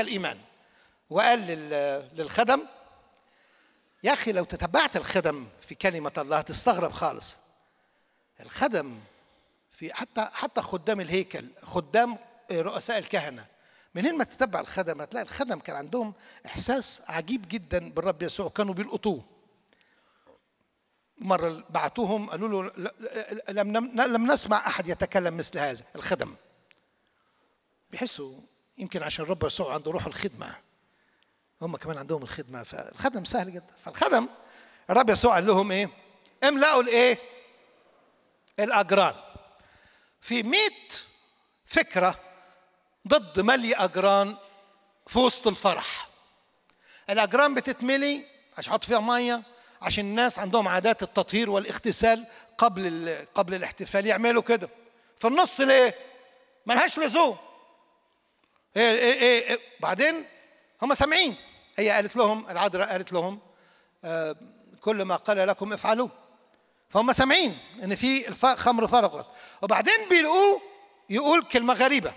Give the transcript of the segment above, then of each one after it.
الإيمان وقال للخدم يا أخي لو تتبعت الخدم في كلمة الله هتستغرب خالص الخدم في حتى حتى خدام الهيكل خدام رؤساء الكهنه منين ما تتبع الخدم هتلاقي الخدم كان عندهم احساس عجيب جدا بالرب يسوع كانوا بيلقطوه مرة بعتوهم قالوا له لم, لم نسمع أحد يتكلم مثل هذا الخدم بيحسوا يمكن عشان الرب يسوع عنده روح الخدمه هم كمان عندهم الخدمه فالخدم سهل جدا فالخدم الرب يسوع قال لهم ايه املأوا الايه الاجران في 100 فكره ضد ملي اجران في وسط الفرح الاجران بتتملي عشان حط فيها ميه عشان الناس عندهم عادات التطهير والاغتسال قبل قبل الاحتفال يعملوا كده في النص ليه ملهاش لزوم إيه إيه إيه إيه. بعدين هم سامعين هي قالت لهم العذراء قالت لهم آه كل ما قال لكم افعلوه فهم سامعين ان في خمر فرقت وبعدين بيلاقوه يقول كلمه غريبه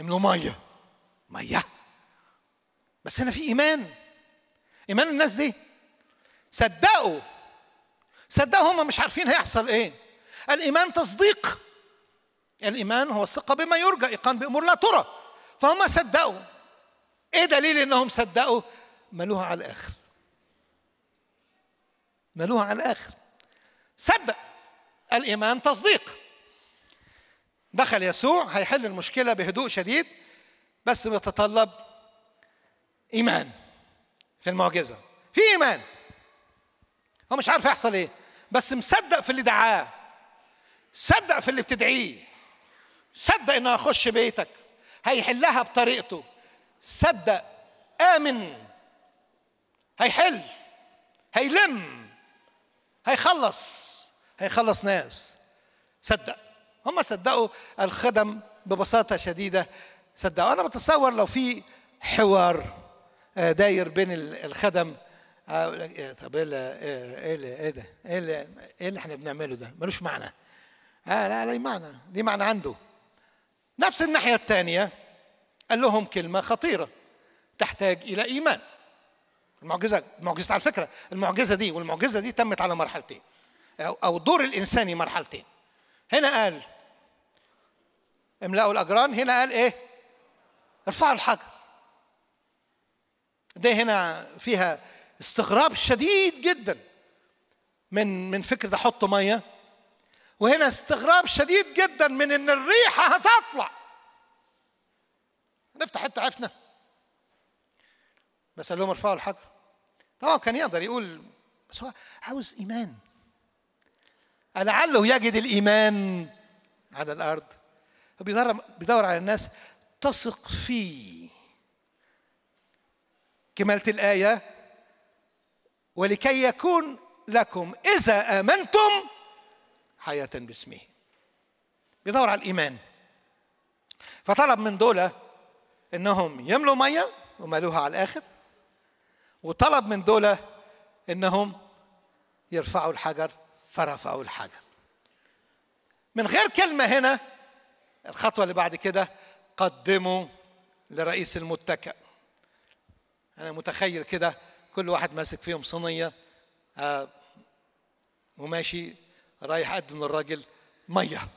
املوا ميه ميه بس هنا في ايمان ايمان الناس دي صدقوا صدقوا هم مش عارفين هيحصل ايه الايمان تصديق الإيمان هو الثقة بما يرجى إيقان بأمور لا ترى فهم صدقوا إيه دليل إنهم صدقوا ملوها على الآخر ملوها على الآخر صدق الإيمان تصديق دخل يسوع هيحل المشكلة بهدوء شديد بس بيتطلب إيمان في المعجزة في إيمان هو مش عارف هيحصل إيه بس مصدق في اللي دعاه صدق في اللي بتدعيه صدق انه هخش بيتك هيحلها بطريقته صدق امن هيحل هيلم هيخلص هيخلص ناس صدق هم صدقوا الخدم ببساطة شديدة صدقوا أنا بتصور لو في حوار آه، داير بين الخدم آه، طب ايه إيه, ايه ده إيه, ايه اللي احنا بنعمله ده ملوش معنى اه لا ليه معنى ليه معنى عنده نفس الناحية الثانية قال لهم كلمة خطيرة تحتاج إلى إيمان المعجزة المعجزة على فكرة المعجزة دي والمعجزة دي تمت على مرحلتين أو دور الإنساني مرحلتين هنا قال املأوا الأجران هنا قال إيه ارفعوا الحجر ده هنا فيها استغراب شديد جدا من من فكرة أحط مية وهنا استغراب شديد جدا من ان الريحه هتطلع نفتح حته عفنه بس قال لهم ارفعوا الحجر طبعا كان يقدر يقول بس هو عاوز ايمان لعله يجد الايمان على الارض بيدور بيدور على الناس تثق فيه كمالة الآية ولكي يكون لكم إذا آمنتم حياة باسمه بيدور على الإيمان فطلب من دولة إنهم يملوا مية وملوها على الآخر وطلب من دولة إنهم يرفعوا الحجر فرفعوا الحجر من غير كلمة هنا الخطوة اللي بعد كده قدموا لرئيس المتكأ أنا متخيل كده كل واحد ماسك فيهم صينية آه، وماشي رايح أقدم الراجل مية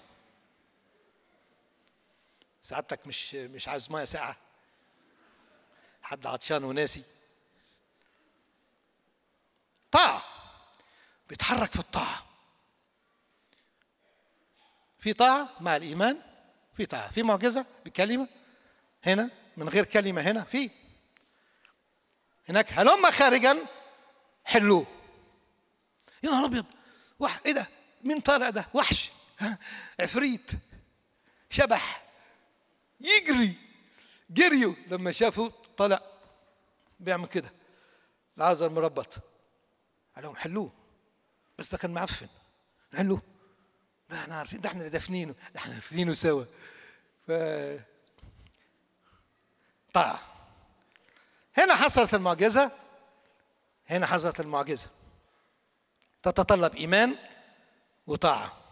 سعادتك مش مش عايز مية ساعة حد عطشان وناسي طاعة بيتحرك في الطاعة في طاعة مع الإيمان في طاعة في معجزة بكلمة هنا من غير كلمة هنا في هناك هلم خارجا حلوه يا نهار ابيض واحد ايه ده مين طالع ده وحش عفريت شبح يجري جريوا لما شافوا طلع بيعمل كده العذر مربط قال لهم حلوه بس ده كان معفن حلوه ده احنا عارفين ده احنا اللي دافنينه ده احنا دافنينه سوا ف طلع هنا حصلت المعجزه هنا حصلت المعجزه تتطلب ايمان وطاعة